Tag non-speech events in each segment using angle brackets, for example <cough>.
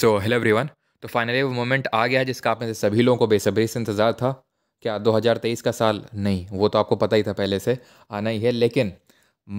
सो hello everyone तो finally वो moment आ गया जिसका आपने से सभी लोगों को बेसब्री से इंतज़ार था क्या 2023 का साल नहीं वो तो आपको पता ही था पहले से आना ही है लेकिन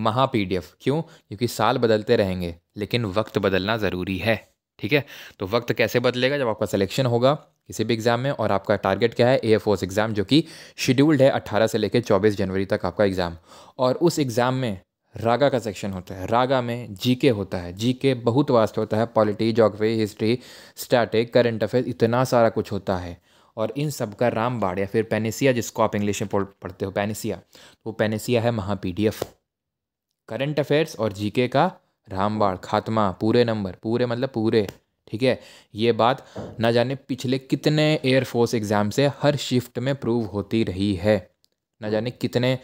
महा पी क्यों क्योंकि साल बदलते रहेंगे लेकिन वक्त बदलना ज़रूरी है ठीक है तो वक्त कैसे बदलेगा जब आपका सिलेक्शन होगा किसी भी एग्ज़ाम में और आपका टारगेट क्या है ए एफ एग्ज़ाम जो कि शेड्यूल्ड है 18 से लेकर 24 जनवरी तक आपका एग्ज़ाम और उस एग्ज़ाम में रागा का सेक्शन होता है रागा में जीके होता है जीके बहुत वास्ट होता है polity geography history static current affair इतना सारा कुछ होता है और इन सब का रामबाड़ या फिर पेनेसिया जिसको आप इंग्लिश में पढ़ते हो पेनेसिया वो पेनेसिया है महा पी करंट अफेयर्स और जीके का रामबाड़ खात्मा पूरे नंबर पूरे मतलब पूरे ठीक है ये बात ना जाने पिछले कितने एयरफोर्स एग्ज़ाम से हर शिफ्ट में प्रूव होती रही है ना जाने कितने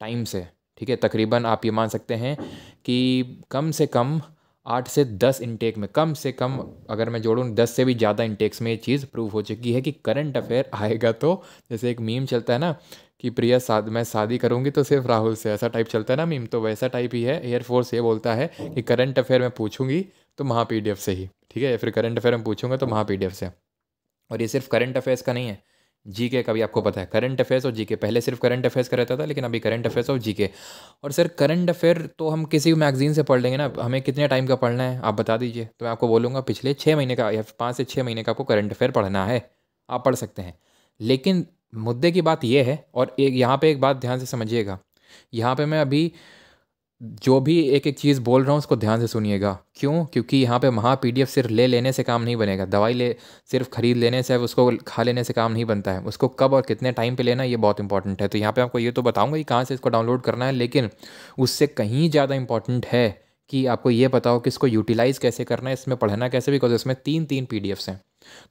टाइम से ठीक है तकरीबन आप ये मान सकते हैं कि कम से कम आठ से दस इनटेक में कम से कम अगर मैं जोड़ूँ दस से भी ज़्यादा इनटेक्स में ये चीज़ प्रूव हो चुकी है कि करंट अफेयर आएगा तो जैसे एक मीम चलता है ना कि प्रिया साद मैं शादी करूँगी तो सिर्फ राहुल से ऐसा टाइप चलता है ना मीम तो वैसा टाइप ही है एयरफोर्स ये बोलता है कि करंट अफेयर मैं पूछूंगी तो महा पी से ही ठीक है या फिर करंट अफेयर में पूछूंगा तो वहाँ पी से और ये सिर्फ करंट अफेयर्स का नहीं है जी के का भी आपको पता है करंट अफेयर्स और जी के पहले सिर्फ करंट अफेयर्स का रहता था लेकिन अभी करंट अफेयर्स और जी के और सर करंट अफेयर तो हम किसी भी मैगजीन से पढ़ लेंगे ना हमें कितने टाइम का पढ़ना है आप बता दीजिए तो मैं आपको बोलूँगा पिछले छः महीने का या पाँच से छः महीने का आपको करंट अफेयर पढ़ना है आप पढ़ सकते हैं लेकिन मुद्दे की बात यह है और एक यहाँ पर एक बात ध्यान से समझिएगा यहाँ पर मैं अभी जो भी एक एक चीज़ बोल रहा हूँ उसको ध्यान से सुनिएगा क्यों क्योंकि यहाँ पे महा पी सिर्फ ले लेने से काम नहीं बनेगा दवाई ले सिर्फ खरीद लेने से उसको खा लेने से काम नहीं बनता है उसको कब और कितने टाइम पे लेना ये बहुत इंपॉर्टेंट है तो यहाँ पे आपको ये तो बताऊँगा कि कहाँ से इसको डाउनलोड करना है लेकिन उससे कहीं ज़्यादा इंपॉर्टेंट है कि आपको ये पता हो कि इसको यूटिलाइज़ कैसे करना है इसमें पढ़ना कैसे बिकॉज इसमें तीन तीन पी हैं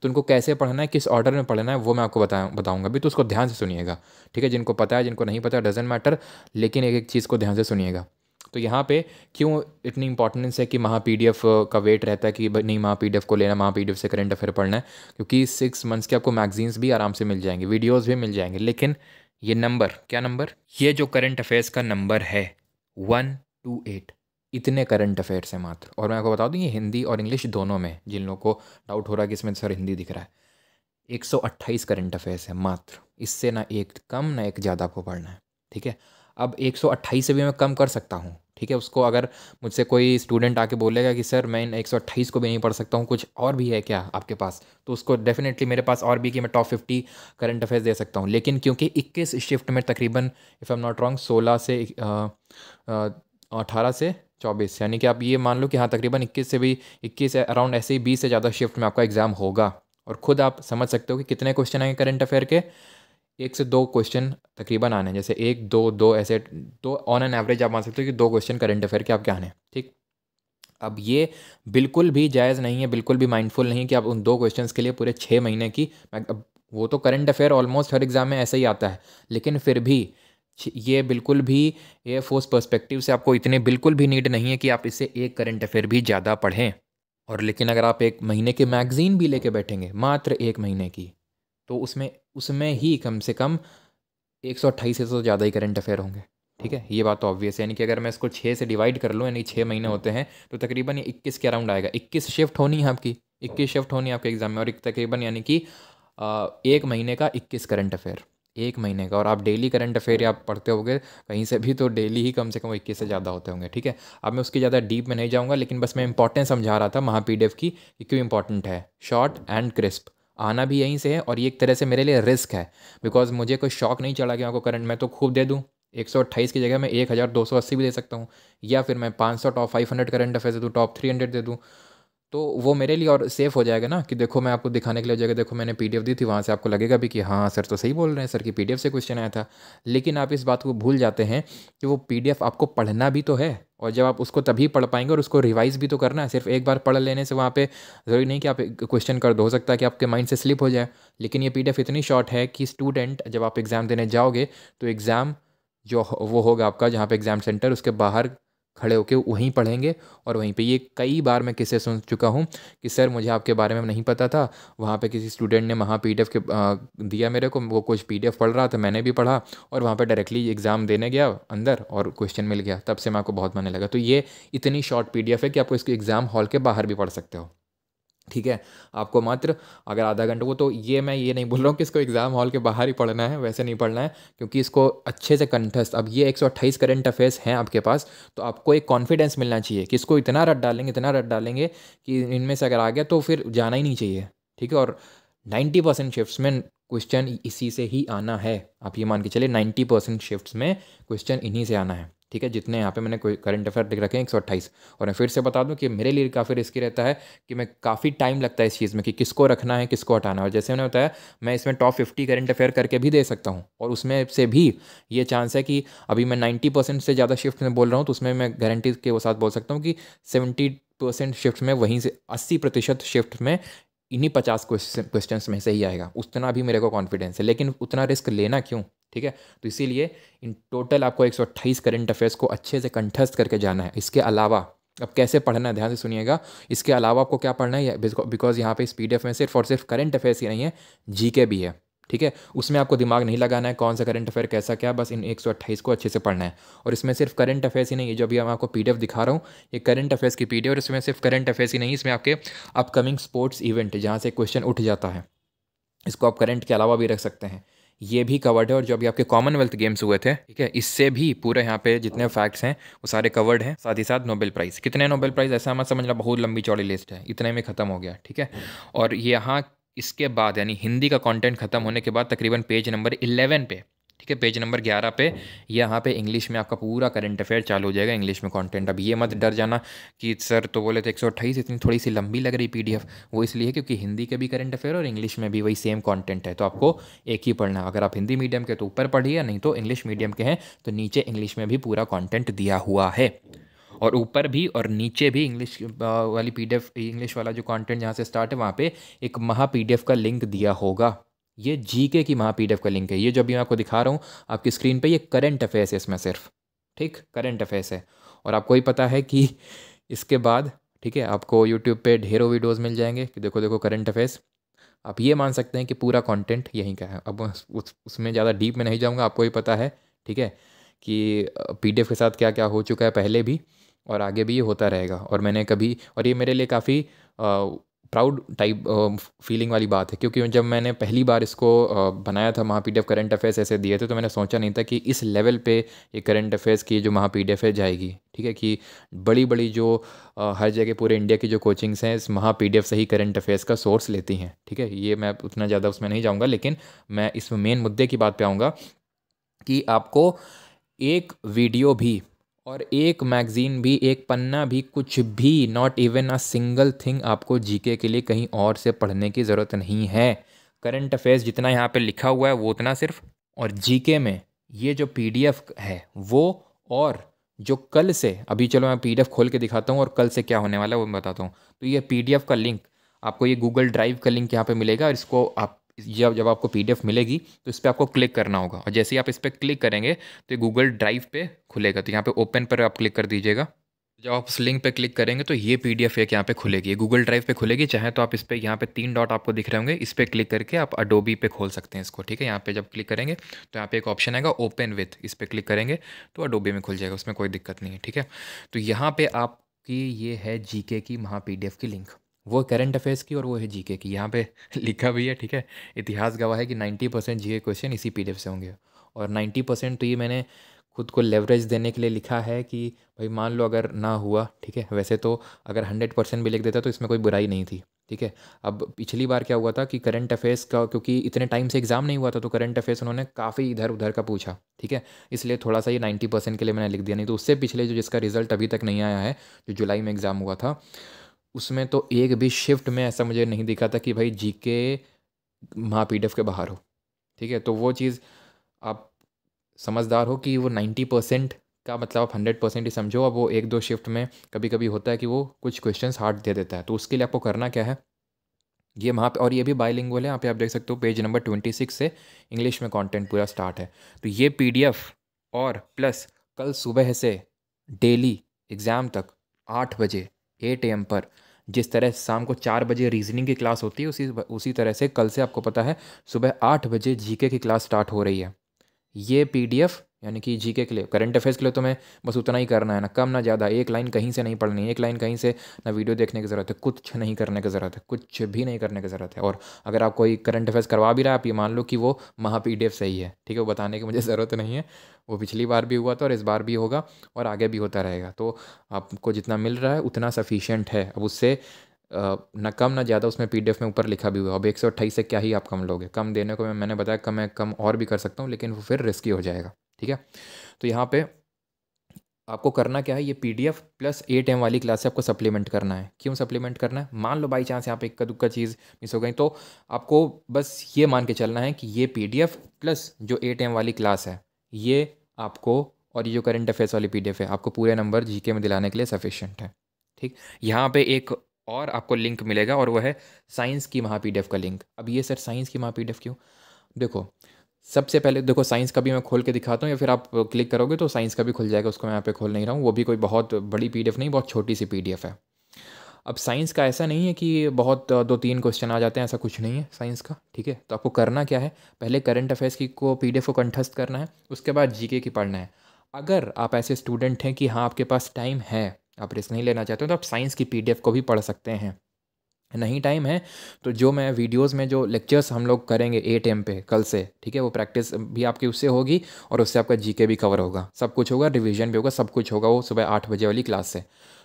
तो उनको कैसे पढ़ना है किस ऑर्डर में पढ़ना है वो मैं आपको बता बताऊंगा अभी तो उसको ध्यान से सुनिएगा ठीक है जिनको पता है जिनको नहीं पता डजेंट मैटर लेकिन एक एक चीज़ को ध्यान से सुनिएगा तो यहाँ पे क्यों इतनी इंपॉर्टेंस है कि महा पी का वेट रहता है कि नहीं महा पी को लेना महा पी से करेंट अफेयर पढ़ना है क्योंकि सिक्स मंथ्स के आपको मैगजीन्स भी आराम से मिल जाएंगे वीडियोज़ भी मिल जाएंगे लेकिन ये नंबर क्या नंबर ये जो करंट अफेयर्स का नंबर है वन टू एट इतने करंट अफेयर्स हैं मात्र और मैं आपको बता दूँ ये हिंदी और इंग्लिश दोनों में जिन लोगों को डाउट हो रहा है कि इसमें सर हिंदी दिख रहा है एक करंट अफेयर्स है मात्र इससे ना एक कम ना एक ज़्यादा आपको पढ़ना है ठीक है अब एक सौ अट्ठाईस से भी मैं कम कर सकता हूँ ठीक है उसको अगर मुझसे कोई स्टूडेंट आके बोलेगा कि सर मैं इन अट्ठाईस को भी नहीं पढ़ सकता हूँ कुछ और भी है क्या आपके पास तो उसको डेफिनेटली मेरे पास और भी कि मैं टॉप फिफ्टी करंट अफेयर्स दे सकता हूँ लेकिन क्योंकि इक्कीस शिफ्ट में तकरीबन if I am not wrong सोलह से अठारह से चौबीस यानी कि आप ये मान लो कि हाँ तकरीबन इक्कीस से भी इक्कीस अराउंड ऐसे ही बीस से ज़्यादा शिफ्ट में आपका एग्ज़ाम होगा और ख़ुद आप समझ सकते हो कि कितने क्वेश्चन आएंगे करंट अफेयर के एक से दो क्वेश्चन तकरीबन आने हैं जैसे एक दो दो ऐसे तो ऑन एन एवरेज आप मान सकते हो कि दो क्वेश्चन करंट अफेयर के आपके आने हैं ठीक अब ये बिल्कुल भी जायज़ नहीं है बिल्कुल भी माइंडफुल नहीं कि आप उन दो क्वेश्चंस के लिए पूरे छः महीने की अब वो तो करंट अफेयर ऑलमोस्ट हर एग्ज़ाम में ऐसा ही आता है लेकिन फिर भी ये बिल्कुल भी एयर फोर्स पर्सपेक्टिव से आपको इतने बिल्कुल भी नीड नहीं है कि आप इससे एक करंट अफेयर भी ज़्यादा पढ़ें और लेकिन अगर आप एक महीने के मैगज़ीन भी लेके बैठेंगे मात्र एक महीने की तो उसमें उसमें ही कम से कम एक सौ अट्ठाईस से ज़्यादा ही करंट अफेयर होंगे ठीक है ये बात तो ऑब्वियस है यानी कि अगर मैं इसको छः से डिवाइड कर लूँ यानी छः महीने होते हैं तो तकरीबन ये इक्कीस के अराउंड आएगा इक्कीस शिफ्ट होनी है आपकी इक्कीस शिफ्ट होनी है आपके एग्ज़ाम में और एक तकरीबन यानी कि एक महीने का इक्कीस करंट अफेयर एक महीने का और आप डेली करंट अफेयर आप पढ़ते होंगे कहीं से भी तो डेली ही कम से कम इक्कीस से ज़्यादा होते होंगे ठीक है अब मैं उसकी ज़्यादा डीप में नहीं जाऊँगा लेकिन बस मैं इंपॉर्टेंस समझा रहा था महा की कि क्यों इंपॉर्टेंट है शॉर्ट एंड क्रिस्प आना भी यहीं से है और ये एक तरह से मेरे लिए रिस्क है बिकॉज मुझे कोई शौक नहीं चढ़ा कि को करंट मैं तो खूब दे दूँ एक सौ अट्ठाईस की जगह मैं एक हज़ार दो सौ अस्सी भी दे सकता हूँ या फिर मैं पाँच सौ top five hundred current affair दे दूँ टॉप थ्री हंड्रेड दे दूँ तो वो मेरे लिए और सेफ हो जाएगा ना कि देखो मैं आपको दिखाने के लिए जगह देखो मैंने पीडीएफ दी थी वहाँ से आपको लगेगा भी कि हाँ सर तो सही बोल रहे हैं सर की पीडीएफ से क्वेश्चन आया था लेकिन आप इस बात को भूल जाते हैं कि वो पीडीएफ आपको पढ़ना भी तो है और जब आप उसको तभी पढ़ पाएंगे और उसको रिवाइज़ भी तो करना है सिर्फ एक बार पढ़ लेने से वहाँ पे ज़रूरी नहीं कि आप क्वेश्चन कर दो हो सकता है कि आपके माइंड से स्लिप हो जाए लेकिन ये पीडीएफ इतनी शॉर्ट है कि स्टूडेंट जब आप एग्ज़ाम देने जाओगे तो एग्ज़ाम जो वो होगा आपका जहाँ पे एग्ज़ाम सेंटर उसके बाहर खड़े होकर वहीं पढ़ेंगे और वहीं पे ये कई बार मैं किसे सुन चुका हूँ कि सर मुझे आपके बारे में नहीं पता था वहाँ पे किसी स्टूडेंट ने वहाँ पी के आ, दिया मेरे को वो कुछ पी पढ़ रहा था मैंने भी पढ़ा और वहाँ पे डायरेक्टली एग्ज़ाम देने गया अंदर और क्वेश्चन मिल गया तब से मैं आपको बहुत मानने लगा तो ये इतनी शॉर्ट पी है कि आपको इसको एग्ज़ाम हॉल के बाहर भी पढ़ सकते हो ठीक है आपको मात्र अगर आधा घंटा वो तो ये मैं ये नहीं बोल रहा हूँ कि इसको एग्ज़ाम हॉल के बाहर ही पढ़ना है वैसे नहीं पढ़ना है क्योंकि इसको अच्छे से कंठस्थ अब ये एक सौ अट्ठाईस करेंट अफेयर्स हैं आपके पास तो आपको एक कॉन्फिडेंस मिलना चाहिए कि इसको इतना रट डालेंगे इतना रट डालेंगे कि इनमें से अगर आ गया तो फिर जाना ही नहीं चाहिए ठीक है और नाइन्टी परसेंट शिफ्ट्स में क्वेश्चन इसी से ही आना है आप ये मान के चलिए नाइन्टी परसेंट शिफ्ट्स में क्वेश्चन इन्हीं से आना है ठीक है जितने यहाँ पे मैंने कोई करंट अफेयर लिख रखे हैं एक सौ अट्ठाईस और मैं फिर से बता दूं कि मेरे लिए काफ़ी रिस्की रहता है कि मैं काफ़ी टाइम लगता है इस चीज़ में कि किसको रखना है किसको हटाना है और जैसे मैंने बताया मैं इसमें टॉप फिफ्टी करंट अफेयर करके भी दे सकता हूँ और उसमें से भी ये चांस है कि अभी मैं नाइन्टी परसेंट से ज़्यादा शिफ्ट में बोल रहा हूँ तो उसमें मैं गारंटी के साथ बोल सकता हूँ कि सेवेंटी परसेंट शिफ्ट में वहीं से अस्सी प्रतिशत शिफ्ट में इन्हीं पचास क्वेश्चन में से ही आएगा उतना भी मेरे को कॉन्फिडेंस है लेकिन उतना रिस्क लेना क्यों ठीक है तो इसीलिए इन टोटल आपको एक सौ अट्ठाईस करेंट अफेयर्स को अच्छे से कंठस्थ करके जाना है इसके अलावा अब कैसे पढ़ना है ध्यान से सुनिएगा इसके अलावा आपको क्या पढ़ना है बिकॉज यहाँ पे इस पीडीएफ में सिर्फ और सिर्फ करंट अफेयर्स ही नहीं है जीके भी है ठीक है उसमें आपको दिमाग नहीं लगाना है कौन सा करंट अफेयर कैसा क्या बस इन एक को अच्छे से पढ़ना है और इसमें सिर्फ करंट अफेयर्स ही नहीं है जो अभी मैं आपको पी दिखा रहा हूँ ये करंट अफेयर्स की पी और इसमें सिर्फ करंट अफेयर्स ही नहीं इसमें आपके अपकमिंग स्पोर्ट्स इवेंट जहाँ से क्वेश्चन उठ जाता है इसको आप करंट के अलावा भी रख सकते हैं ये भी कवर्ड है और जो अभी आपके कॉमनवेल्थ गेम्स हुए थे ठीक है इससे भी पूरे यहाँ पे जितने फैक्ट्स हैं वो सारे कवर्ड हैं साथ ही साथ नोबेल प्राइज़ कितने नोबेल प्राइज़ ऐसा मत समझना बहुत लंबी चौड़ी लिस्ट है इतने में ख़त्म हो गया ठीक है और यहाँ इसके बाद यानी हिंदी का कंटेंट ख़त्म होने के बाद तकरीबन पेज नंबर इलेवन पे ठीक है पेज नंबर ग्यारह पे यहाँ पे इंग्लिश में आपका पूरा करंट अफेयर चालू हो जाएगा इंग्लिश में कंटेंट अब ये मत डर जाना कि सर तो बोले तो एक सौ अट्ठाईस इतनी थोड़ी सी लंबी लग रही पी वो इसलिए क्योंकि हिंदी के भी करंट अफेयर और इंग्लिश में भी वही सेम कॉन्टेंट है तो आपको एक ही पढ़ना है अगर आप हिंदी मीडियम के तो ऊपर पढ़िए नहीं तो इंग्लिश मीडियम के हैं तो नीचे इंग्लिश में भी पूरा कॉन्टेंट दिया हुआ है और ऊपर भी और नीचे भी इंग्लिश वाली पी इंग्लिश वाला जो कॉन्टेंट जहाँ से स्टार्ट है वहाँ पर एक महा पी का लिंक दिया होगा ये जी के की महा पी का लिंक है ये जो अभी मैं आपको दिखा रहा हूँ आपकी स्क्रीन पर यह करंट अफेयर्स है इसमें सिर्फ ठीक करेंट अफेयर्स है और आपको ही पता है कि इसके बाद ठीक है आपको यूट्यूब पे ढेरों वीडियोस मिल जाएंगे कि देखो देखो करंट अफेयर्स आप ये मान सकते हैं कि पूरा कंटेंट यहीं का है अब उस उसमें ज़्यादा डीप में नहीं जाऊँगा आपको ही पता है ठीक है कि पी के साथ क्या क्या हो चुका है पहले भी और आगे भी ये होता रहेगा और मैंने कभी और ये मेरे लिए काफ़ी प्राउड टाइप फीलिंग वाली बात है क्योंकि जब मैंने पहली बार इसको बनाया था महा P D F current affairs ऐसे दिए थे तो मैंने सोचा नहीं था कि इस लेवल पे ये करंट अफेयर्स की जो महा पी डी एफ़ है जाएगी ठीक है कि बड़ी बड़ी जो हर जगह पूरे इंडिया की जो कोचिंग्स हैं इस महा पी डी एफ़ से ही करंट अफेयर्स का सोर्स लेती हैं ठीक है ये मैं उतना ज़्यादा उसमें नहीं जाऊँगा लेकिन मैं इस मेन मुद्दे की बात पर आऊँगा कि आपको एक वीडियो भी और एक मैगज़ीन भी एक पन्ना भी कुछ भी not even a single thing आपको जीके के लिए कहीं और से पढ़ने की ज़रूरत नहीं है करंट अफेयर्स जितना यहाँ पे लिखा हुआ है वो उतना सिर्फ और जीके में ये जो पीडीएफ है वो और जो कल से अभी चलो मैं पीडीएफ खोल के दिखाता हूँ और कल से क्या होने वाला है वो मैं बताता हूँ तो ये पीडीएफ का लिंक आपको ये गूगल ड्राइव का लिंक यहाँ पर मिलेगा और इसको आप जब जब आपको पी मिलेगी तो इस पर आपको क्लिक करना होगा और जैसे ही आप इस पर क्लिक करेंगे तो ये गूगल ड्राइव पे खुलेगा तो यहाँ पे ओपन पर आप क्लिक कर दीजिएगा जब आप उस लिंक पर क्लिक करेंगे तो ये पी डी एफ एक यहाँ पे खुलेगी गूगल ड्राइव पे खुलेगी चाहे तो आप इस पर यहाँ पे तीन डॉट आपको दिख रहे होंगे इस पर क्लिक करके आप अडोबी पे खोल सकते हैं इसको ठीक है यहाँ पे जब क्लिक करेंगे तो यहाँ पे एक ऑप्शन आएगा ओपन विथ इस पर क्लिक करेंगे तो अडोबी में खुल जाएगा उसमें कोई दिक्कत नहीं है ठीक है तो यहाँ पर आपकी ये है जी की महा पी की लिंक वो करंट अफेयर्स की और वो है जीके की यहाँ पे <laughs> लिखा भी है ठीक है इतिहास गवाह है कि नाइन्टी परसेंट जी क्वेश्चन इसी पी से होंगे और नाइन्टी परसेंट तो ये मैंने खुद को लेवरेज देने के लिए लिखा है कि भाई मान लो अगर ना हुआ ठीक है वैसे तो अगर हंड्रेड परसेंट भी लिख देता तो इसमें कोई बुराई नहीं थी ठीक है अब पिछली बार क्या हुआ था कि करंट अफेयर्स का क्योंकि इतने टाइम से एग्ज़ाम नहीं हुआ था तो करंट अफेयर्स उन्होंने काफ़ी इधर उधर का पूछा ठीक है इसलिए थोड़ा सा ये नाइन्टी परसेंट के लिए मैंने लिख दिया नहीं तो उससे पिछले जो जिसका रिजल्ट अभी तक नहीं आया है जो जुलाई में एग्ज़ाम हुआ था उसमें तो एक भी शिफ्ट में ऐसा मुझे नहीं दिखा था कि भाई जी के माँ पी के बाहर हो ठीक है तो वो चीज़ आप समझदार हो कि वो नाइन्टी परसेंट का मतलब आप हंड्रेड परसेंट ही समझो अब वो एक दो शिफ्ट में कभी कभी होता है कि वो कुछ क्वेश्चन हार्ड दे देता है तो उसके लिए आपको करना क्या है ये वहाँ पर और ये भी बाइलिंगुअल है यहाँ पे आप देख सकते हो पेज नंबर ट्वेंटी सिक्स से इंग्लिश में कंटेंट पूरा स्टार्ट है तो ये पीडीएफ और प्लस कल सुबह से डेली एग्ज़ाम तक आठ बजे एट एम पर जिस तरह शाम को चार बजे रीजनिंग की क्लास होती है उसी उसी तरह से कल से आपको पता है सुबह आठ बजे जीके की क्लास स्टार्ट हो रही है ये पीडीएफ यानी कि जीके के लिए करंट अफेयर्स के लिए तुम्हें तो बस उतना ही करना है ना कम ना ज़्यादा एक लाइन कहीं से नहीं पढ़नी एक लाइन कहीं से ना वीडियो देखने की ज़रूरत है कुछ नहीं करने की ज़रूरत है कुछ भी नहीं करने की ज़रूरत है और अगर आप कोई करंट अफेयर्स करवा भी रहा है आप ये मान लो कि वो महा पी डी सही है ठीक है वो बताने की मुझे <laughs> ज़रूरत नहीं है वो पिछली बार भी हुआ था और इस बार भी होगा और आगे भी होता रहेगा तो आपको जितना मिल रहा है उतना सफिशेंट है अब उससे ना कम ना ज़्यादा उसमें पी में ऊपर लिखा भी हुआ अब एक से क्या ही आप कम लोगे कम देने को मैंने बताया कम मैं कम और भी कर सकता हूँ लेकिन वो फिर रिस्की हो जाएगा ठीक है तो यहाँ पे आपको करना क्या है ये P D F plus T M वाली क्लास से आपको सप्लीमेंट करना है क्यों सप्लीमेंट करना है मान लो बाई चांस यहाँ पे इक्का दुक्का चीज़ मिस हो गई तो आपको बस ये मान के चलना है कि ये पी डी एफ प्लस जो टी एम वाली क्लास है ये आपको और ये जो करंट अफेयर्स वाली पी डी एफ है आपको पूरे नंबर जी के में दिलाने के लिए सफिशेंट है ठीक यहाँ पर एक और आपको लिंक मिलेगा और वह है साइंस की महा पी डी एफ का लिंक अब ये सर साइंस की महा पी डी एफ क्यों देखो सबसे पहले देखो साइंस का भी मैं खोल के दिखाता हूँ या फिर आप क्लिक करोगे तो साइंस का भी खुल जाएगा उसको मैं यहाँ पे खोल नहीं रहा हूँ वो भी कोई बहुत बड़ी पी नहीं बहुत छोटी सी पी है अब साइंस का ऐसा नहीं है कि बहुत दो तीन क्वेश्चन आ जाते हैं ऐसा कुछ नहीं है साइंस का ठीक है तो आपको करना क्या है पहले करंट अफेयर्स की को पी को कंठस्थ करना है उसके बाद जी की पढ़ना है अगर आप ऐसे स्टूडेंट हैं कि हाँ आपके पास टाइम है आप रिस्क नहीं लेना चाहते हो तो आप साइंस की पी को भी पढ़ सकते हैं नहीं टाइम है तो जो मैं वीडियोस में जो लेक्चर्स हम लोग करेंगे ए टेम पे कल से ठीक है वो प्रैक्टिस भी आपकी उससे होगी और उससे आपका जीके भी कवर होगा सब कुछ होगा रिवीजन भी होगा सब कुछ होगा वो सुबह आठ बजे वाली क्लास से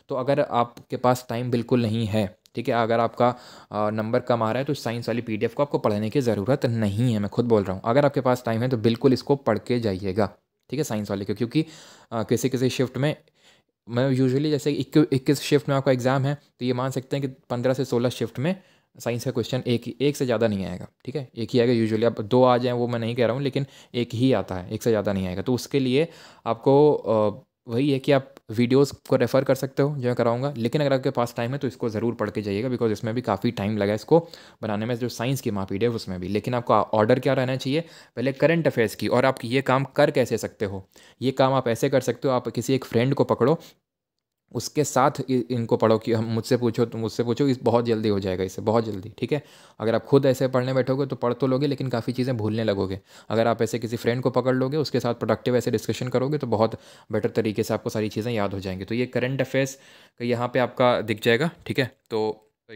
तो अगर आपके पास टाइम बिल्कुल नहीं है ठीक है अगर आपका नंबर कम आ रहा है तो साइंस वाली पी को आपको पढ़ने की ज़रूरत नहीं है मैं खुद बोल रहा हूँ अगर आपके पास टाइम है तो बिल्कुल इसको पढ़ के जाइएगा ठीक है साइंस वाले को क्योंकि किसी किसी शिफ्ट में मैं यूजुअली जैसे इक्कीस शिफ्ट में आपका एग्ज़ाम है तो ये मान सकते हैं कि पंद्रह से सोलह शिफ्ट में साइंस का क्वेश्चन एक ही एक से ज़्यादा नहीं आएगा ठीक है एक ही आएगा यूजुअली अब दो आ जाएँ वो मैं नहीं कह रहा हूँ लेकिन एक ही आता है एक से ज़्यादा नहीं आएगा तो उसके लिए आपको वही है कि आप वीडियोस को रेफ़र कर सकते हो जो मैं कराऊंगा लेकिन अगर आपके पास टाइम है तो इसको ज़रूर पढ़ के जाइएगा बिकॉज इसमें भी काफ़ी टाइम लगा इसको बनाने में जो साइंस की मापीड है उसमें भी लेकिन आपका ऑर्डर क्या रहना चाहिए पहले करंट अफेयर्स की और आप ये काम कर कैसे सकते हो ये काम आप ऐसे कर सकते हो आप किसी एक फ्रेंड को पकड़ो उसके साथ इनको पढ़ो कि हम मुझसे पूछो तो मुझसे पूछो इस बहुत जल्दी हो जाएगा इससे बहुत जल्दी ठीक है अगर आप खुद ऐसे पढ़ने बैठोगे तो पढ़ तो लोगे लेकिन काफ़ी चीज़ें भूलने लगोगे अगर आप ऐसे किसी फ्रेंड को पकड़ लोगे उसके साथ प्रोडक्टिव ऐसे डिस्कशन करोगे तो बहुत बेटर तरीके से आपको सारी चीज़ें याद हो जाएंगी तो ये करंट अफेयर्स यहाँ पर आपका दिख जाएगा ठीक है तो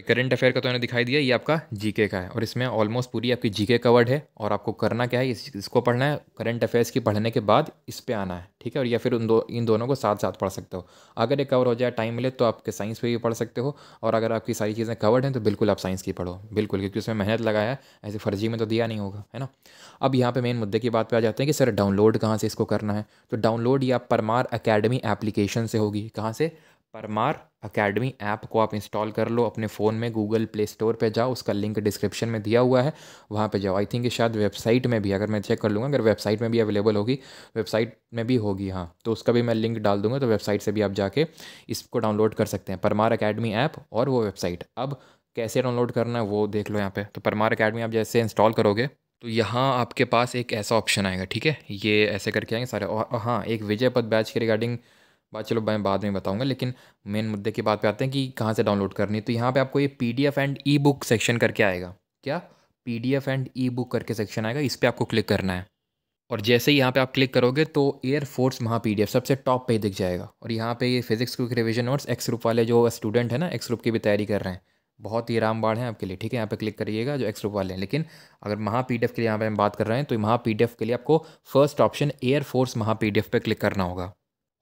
करंट तो अफेयर का तो मैंने दिखाई दिया ये आपका जीके का है और इसमें ऑलमोस्ट पूरी आपकी जीके कवर्ड है और आपको करना क्या है इस, इसको पढ़ना है करंट अफेयर्स की पढ़ने के बाद इस पर आना है ठीक है और या फिर उन दो इन दोनों को साथ साथ पढ़ सकते हो अगर ये कवर हो जाए टाइम मिले तो आपके साइंस पर भी पढ़ सकते हो और अगर आपकी सारी चीज़ें कवर्ड हैं तो बिल्कुल आप साइंस की पढ़ो बिल्कुल क्योंकि उसमें मेहनत लगाया है ऐसे फर्जी में तो दिया नहीं होगा है ना अब यहाँ पर मेन मुद्दे की बात पर आ जाते हैं कि सर डाउनलोड कहाँ से इसको करना है तो डाउनलोड ये परमार अकेडमी एप्लीकेशन से होगी कहाँ से परमार अकेडमी ऐप को आप इंस्टॉल कर लो अपने फ़ोन में गूगल प्ले स्टोर पे जाओ उसका लिंक डिस्क्रिप्शन में दिया हुआ है वहाँ पे जाओ आई थिंक शायद वेबसाइट में भी अगर मैं चेक कर लूँगा अगर वेबसाइट में भी अवेलेबल होगी वेबसाइट में भी होगी हाँ तो उसका भी मैं लिंक डाल दूँगा तो वेबसाइट से भी आप जाके इसको डाउनलोड कर सकते हैं परमार अकेडमी ऐप और वो वेबसाइट अब कैसे डाउनलोड करना है वो देख लो यहाँ तो पर तो परमार अकेडमी आप जैसे इंस्टॉल करोगे तो यहाँ आपके पास एक ऐसा ऑप्शन आएगा ठीक है ये ऐसे करके आएंगे सारे और हाँ एक विजय पद बैच के रिगार्डिंग बात चलो मैं बाद में बताऊंगा लेकिन मेन मुद्दे की बात पे आते हैं कि कहाँ से डाउनलोड करनी है तो यहाँ पे आपको ये P D F and ebook section करके आएगा क्या P D F and ebook करके सेक्शन आएगा इस पर आपको क्लिक करना है और जैसे ही यहाँ पे आप क्लिक करोगे तो एयरफोर्स वहाँ पी सबसे टॉप पे दिख जाएगा और यहाँ पे ये फिजिक्स के रिविजन नोट्स एक्स ग्रुप वाले जो स्टूडेंट है ना एक्स ग्रुप की भी तैयारी कर रहे हैं बहुत ही आराम बाढ़ है आपके लिए ठीक है यहाँ पे क्लिक करिएगा जो एक्स ग्रुप वाले हैं लेकिन अगर महा पी के लिए यहाँ पे हम बात कर रहे हैं तो महा पी के लिए आपको फर्स्ट ऑप्शन एयरफोर्स महा पी पे क्लिक करना होगा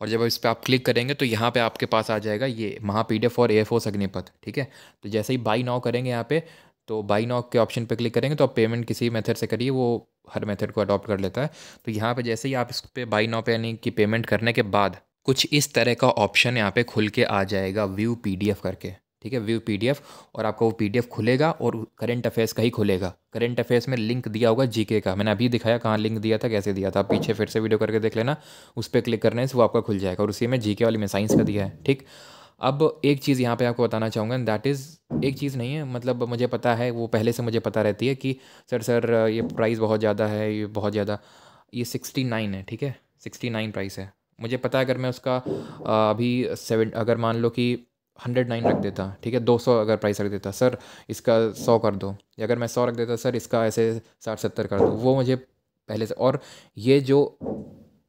और जब इस पर आप क्लिक करेंगे तो यहाँ पे आपके पास आ जाएगा ये महा पी डी एफ और एफ ओ अग्निपथ ठीक है तो जैसे ही बाई नाव करेंगे यहाँ पे तो बाई नाव के ऑप्शन पे क्लिक करेंगे तो आप पेमेंट किसी मेथड से करिए वो हर मेथड को अडॉप्ट कर लेता है तो यहाँ पे जैसे ही आप इस पर बाई नाव पे यानी कि पेमेंट करने के बाद कुछ इस तरह का ऑप्शन यहाँ पे खुल के आ जाएगा व्यू पीडीएफ करके ठीक है व्यू पीडीएफ और आपका वो पीडीएफ खुलेगा और करंट अफेयर्स का ही खुलेगा करंट अफेयर्स में लिंक दिया होगा जीके का मैंने अभी दिखाया कहाँ लिंक दिया था कैसे दिया था पीछे फिर से वीडियो करके देख लेना उस पर क्लिक करने से वो आपका खुल जाएगा और उसी में जी वाली में साइंस का दिया है ठीक अब एक चीज़ यहाँ पे आपको बताना चाहूँगा दैट इज़ एक चीज़ नहीं है मतलब मुझे पता है वो पहले से मुझे पता रहती है कि सर सर ये प्राइस बहुत ज़्यादा है ये बहुत ज़्यादा ये सिक्सटी नाइन है ठीक है सिक्सटी नाइन प्राइस है मुझे पता है अगर मैं उसका अभी सेवन अगर मान लो कि हंड्रेड नाइन रख देता ठीक है दो सौ अगर प्राइस रख देता सर इसका सौ कर दो या अगर मैं सौ रख देता सर इसका ऐसे साठ सत्तर कर दो वो मुझे पहले से और ये जो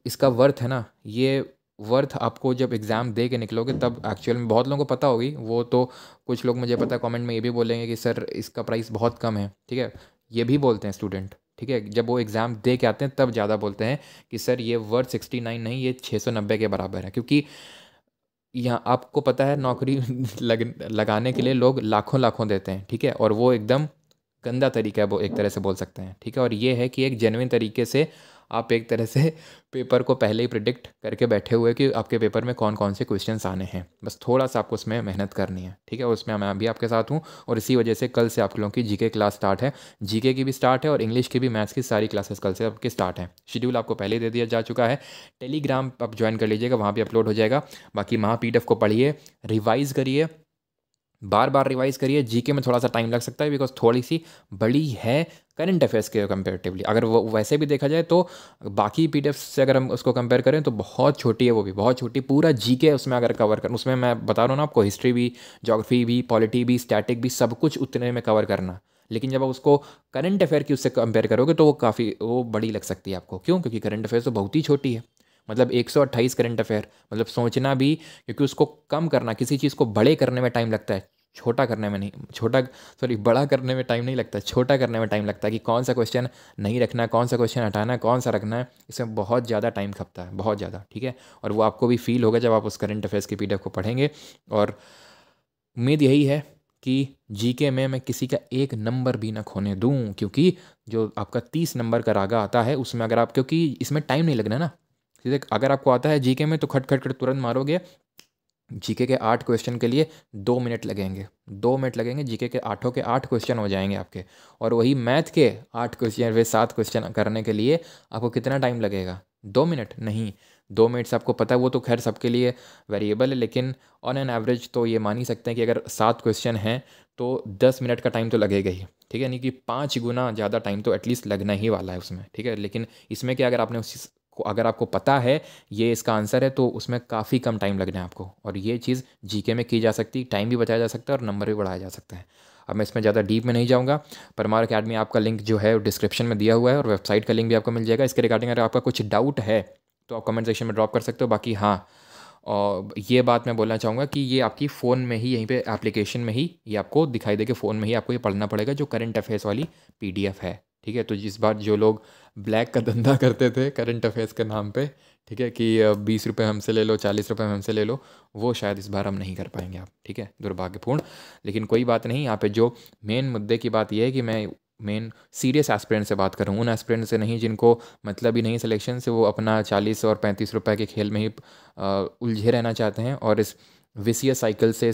इसका वर्थ है ना ये वर्थ आपको जब एग्ज़ाम दे के निकलोगे तब एक्चुअल में बहुत लोगों को पता होगी वो तो कुछ लोग मुझे पता कमेंट में ये भी बोलेंगे कि सर इसका प्राइस बहुत कम है ठीक है ये भी बोलते हैं स्टूडेंट ठीक है जब वो एग्ज़ाम दे के आते हैं तब ज़्यादा बोलते हैं कि सर ये वर्थ सिक्सटी नाइन नहीं ये छः सौ नब्बे के बराबर है क्योंकि यहाँ आपको पता है नौकरी <laughs> लग लगाने के लिए लोग लाखों लाखों देते हैं ठीक है और वो एकदम गंदा तरीका है वो एक तरह से बोल सकते हैं ठीक है और ये है कि एक जेनविन तरीके से आप एक तरह से पेपर को पहले ही प्रिडिक्ट करके बैठे हुए कि आपके पेपर में कौन कौन से क्वेश्चन आने हैं बस थोड़ा सा आपको उसमें मेहनत करनी है ठीक है उसमें मैं अभी आपके साथ हूँ और इसी वजह से कल से आप लोगों की जीके क्लास स्टार्ट है जीके की भी स्टार्ट है और इंग्लिश की भी मैथ्स की सारी क्लासेस कल से आपकी स्टार्ट है शेड्यूल आपको पहले दे दिया जा चुका है टेलीग्राम आप ज्वाइन कर लीजिएगा वहाँ भी अपलोड हो जाएगा बाकी महा को पढ़िए रिवाइज़ करिए बार बार रिवाइज़ करिए जीके में थोड़ा सा टाइम लग सकता है बिकॉज थोड़ी सी बड़ी है करंट अफेयर्स के कंपेरेटिवली अगर वो वैसे भी देखा जाए तो बाकी पी से अगर हम उसको कंपेयर करें तो बहुत छोटी है वो भी बहुत छोटी पूरा जी के उसमें अगर कवर कर उसमें मैं बता रहा हूँ ना आपको हिस्ट्री भी जोग्राफी भी पॉलिटी भी स्टैटिक भी सब कुछ उतने में कवर करना लेकिन जब आप उसको करंट अफेयर की उससे कंपेयर करोगे तो वो काफ़ी वो बड़ी लग सकती है आपको क्यों क्योंकि करंट अफेयर तो बहुत ही छोटी है मतलब एक करंट अफेयर मतलब सोचना भी क्योंकि उसको कम करना किसी चीज़ को बड़े करने में टाइम लगता है छोटा करने में नहीं छोटा सॉरी बड़ा करने में टाइम नहीं लगता छोटा करने में टाइम लगता है कि कौन सा क्वेश्चन नहीं रखना कौन सा क्वेश्चन हटाना कौन सा रखना है इसमें बहुत ज़्यादा टाइम खपता है बहुत ज़्यादा ठीक है और वो आपको भी फील होगा जब आप उस करंट अफेयर्स की पी को पढ़ेंगे और उम्मीद यही है कि जी में मैं किसी का एक नंबर भी ना खोने दूँ क्योंकि जो आपका तीस नंबर का रागा आता है उसमें अगर आप क्योंकि इसमें टाइम नहीं लगना ना सीधे अगर आपको आता है जीके में तो खट खट खट तुरंत मारोगे जीके के आठ क्वेश्चन के लिए दो मिनट लगेंगे दो मिनट लगेंगे जीके के आठों के आठ क्वेश्चन हो जाएंगे आपके और वही मैथ के आठ क्वेश्चन वे सात क्वेश्चन करने के लिए आपको कितना टाइम लगेगा दो मिनट नहीं दो मिनट्स आपको पता है वो तो खैर सबके लिए वेरिएबल है लेकिन ऑन एन एवरेज तो ये मान ही सकते हैं कि अगर सात क्वेश्चन हैं तो दस मिनट का टाइम तो लगेगा ही ठीक है यानी कि पाँच गुना ज़्यादा टाइम तो एटलीस्ट लगना ही वाला है उसमें ठीक है लेकिन इसमें क्या अगर आपने उस को अगर आपको पता है ये इसका आंसर है तो उसमें काफ़ी कम टाइम लगना है आपको और ये चीज़ जीके में की जा सकती है टाइम भी बचाया जा सकता है और नंबर भी बढ़ाया जा सकता है अब मैं इसमें ज़्यादा डीप में नहीं जाऊँगा परमार अकेडमी आपका लिंक जो है डिस्क्रिप्शन में दिया हुआ है और वेबसाइट का लिंक भी आपको मिल जाएगा इसके रिगार्डिंग अगर आपका कुछ डाउट है तो आप कमेंट सेक्शन में ड्रॉप कर सकते हो बाकी हाँ और ये बात मैं बोलना चाहूँगा कि ये आपकी फ़ोन में ही यहीं पे एप्लीकेशन में ही ये आपको दिखाई देगा फ़ोन में ही आपको ये पढ़ना पड़ेगा जो करंट अफेयर्स वाली पीडीएफ है ठीक है तो इस बार जो लोग ब्लैक का धंधा <laughs> करते थे करंट अफेयर्स के नाम पे ठीक है कि बीस रुपये हमसे ले लो चालीस रुपये हमसे ले लो वो शायद इस बार हम नहीं कर पाएंगे आप ठीक है दुर्भाग्यपूर्ण लेकिन कोई बात नहीं यहाँ पे जो मेन मुद्दे की बात यह है कि मैं मेन सीरियस एस्पिरेंट से बात करूँ उन एस्पिरेंट से नहीं जिनको मतलब ही नहीं सिलेक्शन से वो अपना चालीस और पैंतीस रुपये के खेल में ही उलझे रहना चाहते हैं और इस विसीय साइकिल से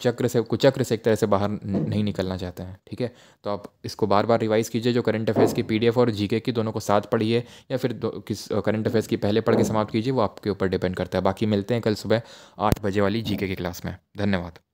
चक्र से कुचक्र से एक तरह से बाहर नहीं निकलना चाहते हैं ठीक है तो आप इसको बार बार रिवाइज कीजिए जो करंट अफेयर्स की पीडीएफ और जीके की दोनों को साथ पढ़िए या फिर किस करंट अफेयर्स की पहले पढ़ के समाप्त कीजिए वो आपके ऊपर डिपेंड करता है बाकी मिलते हैं कल सुबह आठ बजे वाली जीके की क्लास में धन्यवाद